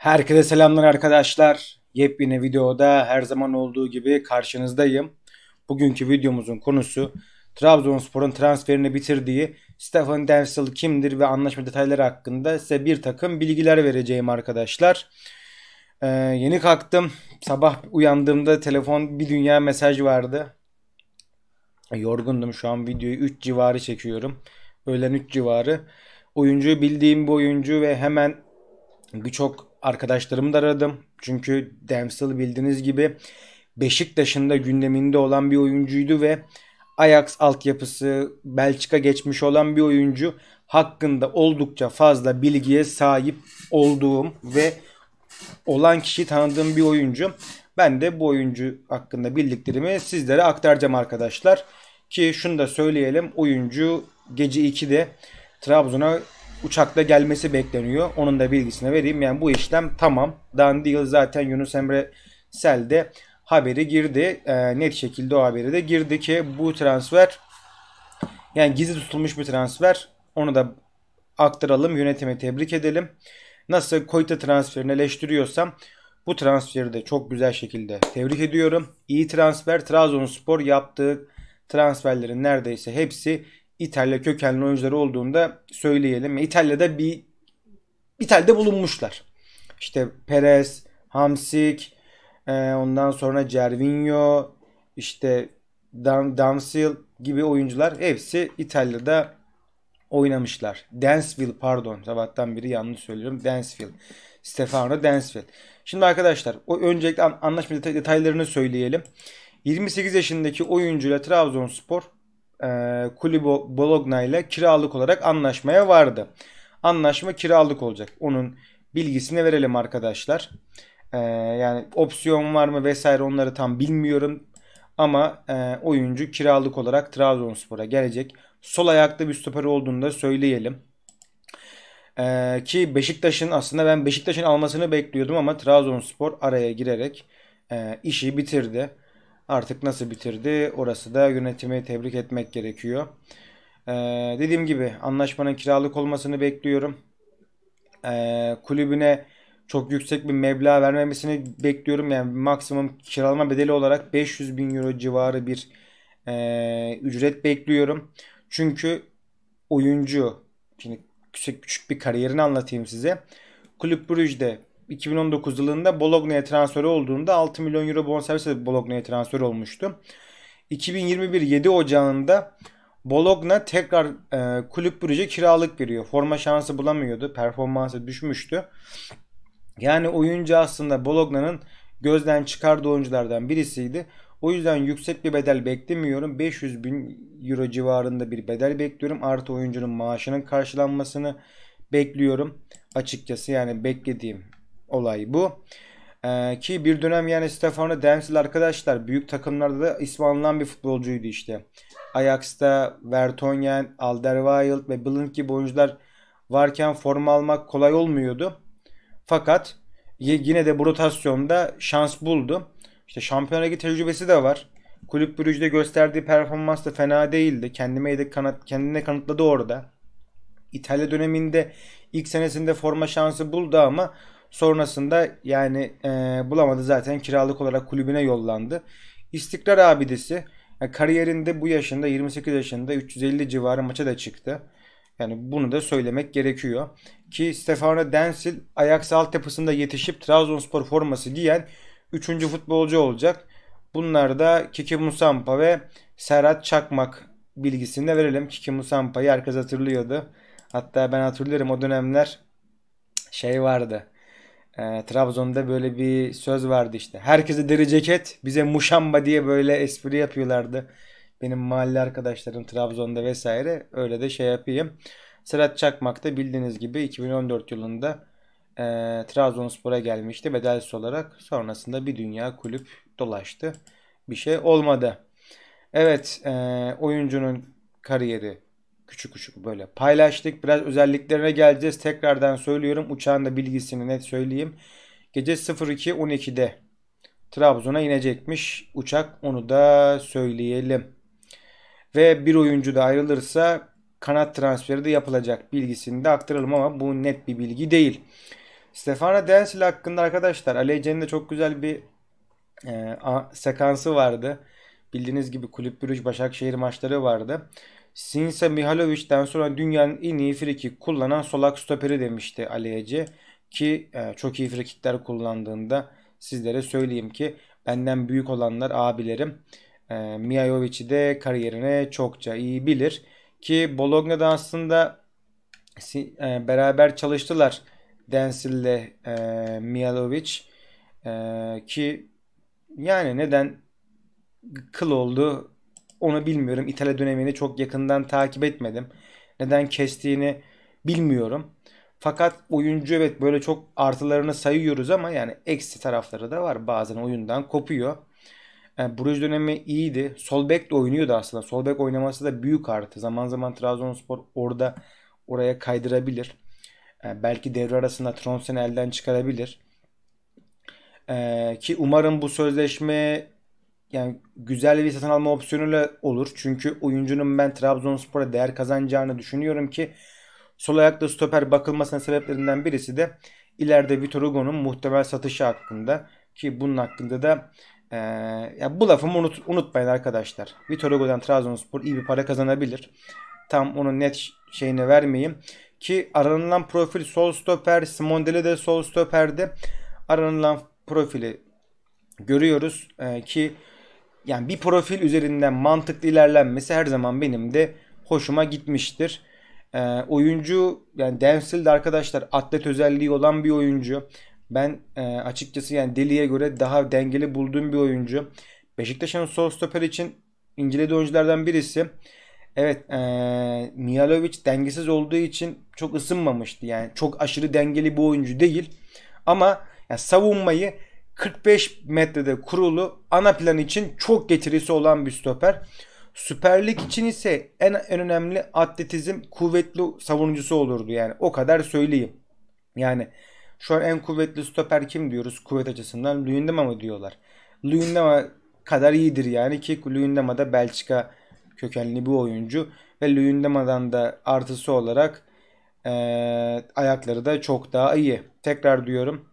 Herkese selamlar arkadaşlar. Yepyeni videoda her zaman olduğu gibi karşınızdayım. Bugünkü videomuzun konusu Trabzonspor'un transferini bitirdiği Stefan Denzel kimdir ve anlaşma detayları hakkında size bir takım bilgiler vereceğim arkadaşlar. Ee, yeni kalktım. Sabah uyandığımda telefon bir dünya mesaj vardı. Yorgundum şu an videoyu 3 civarı çekiyorum. Öğlen 3 civarı. Oyuncuyu bildiğim bu oyuncu ve hemen birçok arkadaşlarımı da aradım. Çünkü Demsel bildiğiniz gibi Beşiktaş'ın da gündeminde olan bir oyuncuydu ve Ajax altyapısı Belçika geçmiş olan bir oyuncu hakkında oldukça fazla bilgiye sahip olduğum ve olan kişi tanıdığım bir oyuncu. Ben de bu oyuncu hakkında bildiklerimi sizlere aktaracağım arkadaşlar. Ki şunu da söyleyelim oyuncu gece 2'de Trabzon'a uçakla gelmesi bekleniyor. Onun da bilgisini vereyim. Yani bu işlem tamam. Dan zaten Yunus Emre Sel'de haberi girdi. E, net şekilde o haberi de girdi ki bu transfer yani gizli tutulmuş bir transfer. Onu da aktaralım. Yönetime tebrik edelim. Nasıl Koyta transferini eleştiriyorsam bu transferi de çok güzel şekilde tebrik ediyorum. İyi transfer. Trabzonspor yaptığı transferlerin neredeyse hepsi İtalya kökenli oyuncuları olduğunda söyleyelim. İtalya'da bir İtalya'da bulunmuşlar. İşte Perez, Hamsik, e, ondan sonra Cervinho, işte Dam Damsil gibi oyuncular hepsi İtalya'da oynamışlar. Dansville pardon sabahtan biri yanlış söylüyorum. Dansville. Stefano Dansville. Şimdi arkadaşlar o öncelikle anlaşma detaylarını söyleyelim. 28 yaşındaki oyuncuyla Trabzonspor e, Kulibo Bologna ile kiralık olarak anlaşmaya vardı. Anlaşma kiralık olacak. Onun bilgisini verelim arkadaşlar. E, yani opsiyon var mı vesaire onları tam bilmiyorum. Ama e, oyuncu kiralık olarak Trabzonspor'a gelecek. Sol ayaklı bir stoper olduğunu da söyleyelim. E, ki Beşiktaş'ın aslında ben Beşiktaş'ın almasını bekliyordum ama Trabzonspor araya girerek e, işi bitirdi artık nasıl bitirdi orası da yönetimi tebrik etmek gerekiyor. Ee, dediğim gibi anlaşmanın kiralık olmasını bekliyorum. Ee, kulübüne çok yüksek bir meblağ vermemesini bekliyorum. Yani maksimum kiralama bedeli olarak 500 bin euro civarı bir e, ücret bekliyorum. Çünkü oyuncu, şimdi küçük, küçük bir kariyerini anlatayım size. Kulüp Brugge'de 2019 yılında Bologna'ya transfer olduğunda 6 milyon euro bonservisle Bologna'ya transfer olmuştu. 2021 7 Ocağı'nda Bologna tekrar e, kulüp Brugge kiralık veriyor. Forma şansı bulamıyordu. Performansı düşmüştü. Yani oyuncu aslında Bologna'nın gözden çıkardığı oyunculardan birisiydi. O yüzden yüksek bir bedel beklemiyorum. 500 bin euro civarında bir bedel bekliyorum. Artı oyuncunun maaşının karşılanmasını bekliyorum. Açıkçası yani beklediğim olay bu. Ee, ki bir dönem yani Stefano Denzil arkadaşlar büyük takımlarda da ismi anılan bir futbolcuydu işte. Ajax'ta Vertonghen, Alderweireld ve Blind gibi oyuncular varken forma almak kolay olmuyordu. Fakat yine de bu rotasyonda şans buldu. İşte Şampiyonlar Ligi tecrübesi de var. Kulüp Brüj'de gösterdiği performans da fena değildi. Kendime de kanıt kendine kanıtladı orada. İtalya döneminde ilk senesinde forma şansı buldu ama Sonrasında yani e, bulamadı zaten kiralık olarak kulübüne yollandı. İstiklal abidesi yani e, kariyerinde bu yaşında 28 yaşında 350 civarı maça da çıktı. Yani bunu da söylemek gerekiyor. Ki Stefano Densil Ajax altyapısında yetişip Trabzonspor forması giyen 3. futbolcu olacak. Bunlar da Kiki Musampa ve Serhat Çakmak bilgisini de verelim. Kiki Musampa'yı herkes hatırlıyordu. Hatta ben hatırlıyorum o dönemler şey vardı e, Trabzon'da böyle bir söz vardı işte. Herkese deri ceket bize muşamba diye böyle espri yapıyorlardı. Benim mahalle arkadaşlarım Trabzon'da vesaire öyle de şey yapayım. Serhat Çakmak da bildiğiniz gibi 2014 yılında e, Trabzonspor'a gelmişti bedelsiz olarak. Sonrasında bir dünya kulüp dolaştı. Bir şey olmadı. Evet e, oyuncunun kariyeri Küçük küçük böyle paylaştık. Biraz özelliklerine geleceğiz. Tekrardan söylüyorum. Uçağın da bilgisini net söyleyeyim. Gece 02.12'de Trabzon'a inecekmiş uçak. Onu da söyleyelim. Ve bir oyuncu da ayrılırsa kanat transferi de yapılacak bilgisini de aktaralım ama bu net bir bilgi değil. Stefano Densil hakkında arkadaşlar Ali Ece'nin de çok güzel bir e, sekansı vardı. Bildiğiniz gibi Kulüp Brüj Başakşehir maçları vardı. Sinisa Mihalovic'den sonra dünyanın en iyi frikik kullanan solak stoperi demişti Aliyeci. Ki e, çok iyi frikikler kullandığında sizlere söyleyeyim ki benden büyük olanlar abilerim. E, Mihajovic'i de kariyerine çokça iyi bilir. Ki Bologna'da aslında e, beraber çalıştılar Densil'le e, Mihalovic. E, ki yani neden kıl oldu onu bilmiyorum. İtalya dönemini çok yakından takip etmedim. Neden kestiğini bilmiyorum. Fakat oyuncu evet böyle çok artılarını sayıyoruz ama yani eksi tarafları da var. Bazen oyundan kopuyor. Yani e, Bruj dönemi iyiydi. Sol bek de oynuyordu aslında. Sol bek oynaması da büyük artı. Zaman zaman Trabzonspor orada oraya kaydırabilir. Yani e, belki devre arasında Tronsen elden çıkarabilir. Ee, ki umarım bu sözleşme yani güzel bir satın alma opsiyonuyla olur. Çünkü oyuncunun ben Trabzonspor'a değer kazanacağını düşünüyorum ki sol ayakta stoper bakılmasına sebeplerinden birisi de ileride Vitor Hugo'nun muhtemel satışı hakkında ki bunun hakkında da ee, ya bu lafımı unut, unutmayın arkadaşlar. Vitor Hugo'dan Trabzonspor iyi bir para kazanabilir. Tam onun net şeyini vermeyeyim. Ki aranılan profil sol stoper, Simondeli de sol stoperde aranılan profili görüyoruz. Ee, ki yani bir profil üzerinden mantıklı ilerlenmesi her zaman benim de hoşuma gitmiştir. E, oyuncu yani Denzel de arkadaşlar atlet özelliği olan bir oyuncu. Ben e, açıkçası yani Deli'ye göre daha dengeli bulduğum bir oyuncu. Beşiktaş'ın sol stoper için incelediği oyunculardan birisi. Evet e, Mihalovic dengesiz olduğu için çok ısınmamıştı. Yani çok aşırı dengeli bir oyuncu değil. Ama yani savunmayı 45 metrede kurulu ana plan için çok getirisi olan bir stoper. Süper Lig için ise en en önemli atletizm kuvvetli savunucusu olurdu yani. O kadar söyleyeyim. Yani şu an en kuvvetli stoper kim diyoruz kuvvet açısından? Luyendama mı diyorlar? Luyendama kadar iyidir yani ki Luyendama da Belçika kökenli bir oyuncu ve Luyendama'dan da artısı olarak e, ayakları da çok daha iyi. Tekrar diyorum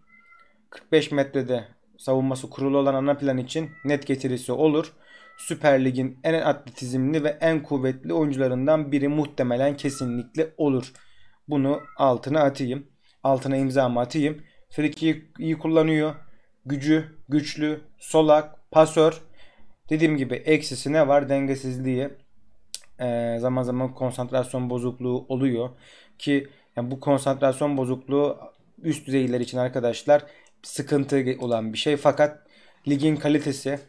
45 metrede savunması kurulu olan ana plan için net getirisi olur. Süper Lig'in en atletizmli ve en kuvvetli oyuncularından biri muhtemelen kesinlikle olur. Bunu altına atayım. Altına imzamı atayım. Friki'yi iyi kullanıyor. Gücü, güçlü, solak, pasör. Dediğim gibi eksisi ne var? Dengesizliği. Ee, zaman zaman konsantrasyon bozukluğu oluyor. Ki yani bu konsantrasyon bozukluğu üst düzeyler için arkadaşlar sıkıntı olan bir şey. Fakat ligin kalitesi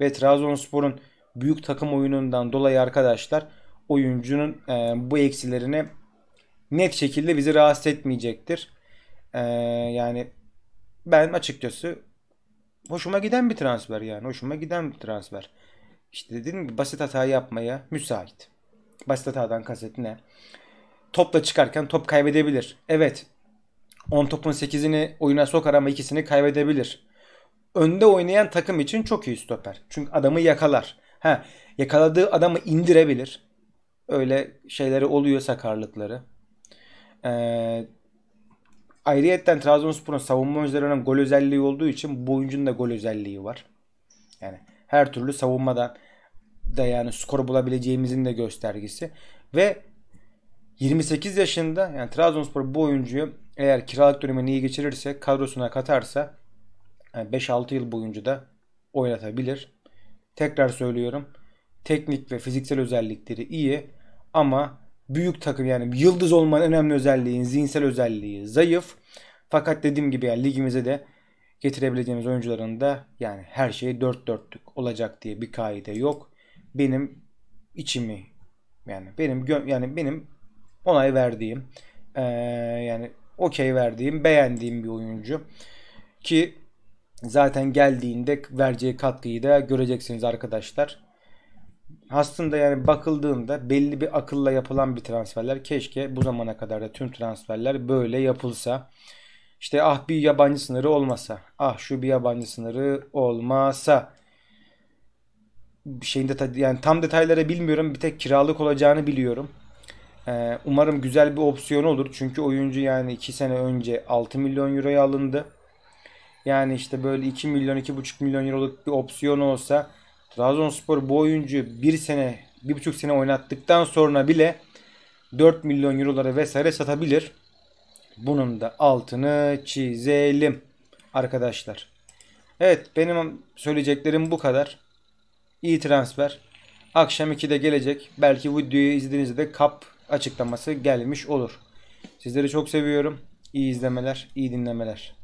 ve Trabzonspor'un büyük takım oyunundan dolayı arkadaşlar oyuncunun e, bu eksilerini net şekilde bizi rahatsız etmeyecektir. E, yani ben açıkçası hoşuma giden bir transfer yani. Hoşuma giden bir transfer. İşte dedim gibi basit hata yapmaya müsait. Basit hatadan kaset ne? Topla çıkarken top kaybedebilir. Evet 10 topun 8'ini oyuna sokar ama ikisini kaybedebilir. Önde oynayan takım için çok iyi stoper. Çünkü adamı yakalar. Ha, yakaladığı adamı indirebilir. Öyle şeyleri oluyor sakarlıkları. Ee, ayrıyetten Trabzonspor'un savunma üzerinden gol özelliği olduğu için bu oyuncunun da gol özelliği var. Yani her türlü savunmada da yani skor bulabileceğimizin de göstergesi. Ve 28 yaşında yani Trabzonspor bu oyuncuyu eğer kiralık dönemini iyi geçirirse kadrosuna katarsa yani 5-6 yıl boyunca da oynatabilir. Tekrar söylüyorum. Teknik ve fiziksel özellikleri iyi ama büyük takım yani yıldız olmanın önemli özelliği, zihinsel özelliği zayıf. Fakat dediğim gibi yani ligimize de getirebileceğimiz oyuncuların da yani her şey dört dörtlük olacak diye bir kaide yok. Benim içimi yani benim yani benim onay verdiğim e, yani okey verdiğim beğendiğim bir oyuncu ki zaten geldiğinde vereceği katkıyı da göreceksiniz arkadaşlar. Aslında yani bakıldığında belli bir akılla yapılan bir transferler keşke bu zamana kadar da tüm transferler böyle yapılsa. İşte ah bir yabancı sınırı olmasa, ah şu bir yabancı sınırı olmasa şeyin detay yani tam detayları bilmiyorum. Bir tek kiralık olacağını biliyorum. Ee, umarım güzel bir opsiyon olur. Çünkü oyuncu yani 2 sene önce 6 milyon euroya alındı. Yani işte böyle 2 milyon 2,5 milyon euroluk bir opsiyon olsa Trabzonspor bu oyuncuyu 1 sene 1,5 sene oynattıktan sonra bile 4 milyon eurolara vesaire satabilir. Bunun da altını çizelim arkadaşlar. Evet benim söyleyeceklerim bu kadar. İyi transfer. Akşam 2'de gelecek. Belki videoyu izlediğinizde kap açıklaması gelmiş olur. Sizleri çok seviyorum. İyi izlemeler, iyi dinlemeler.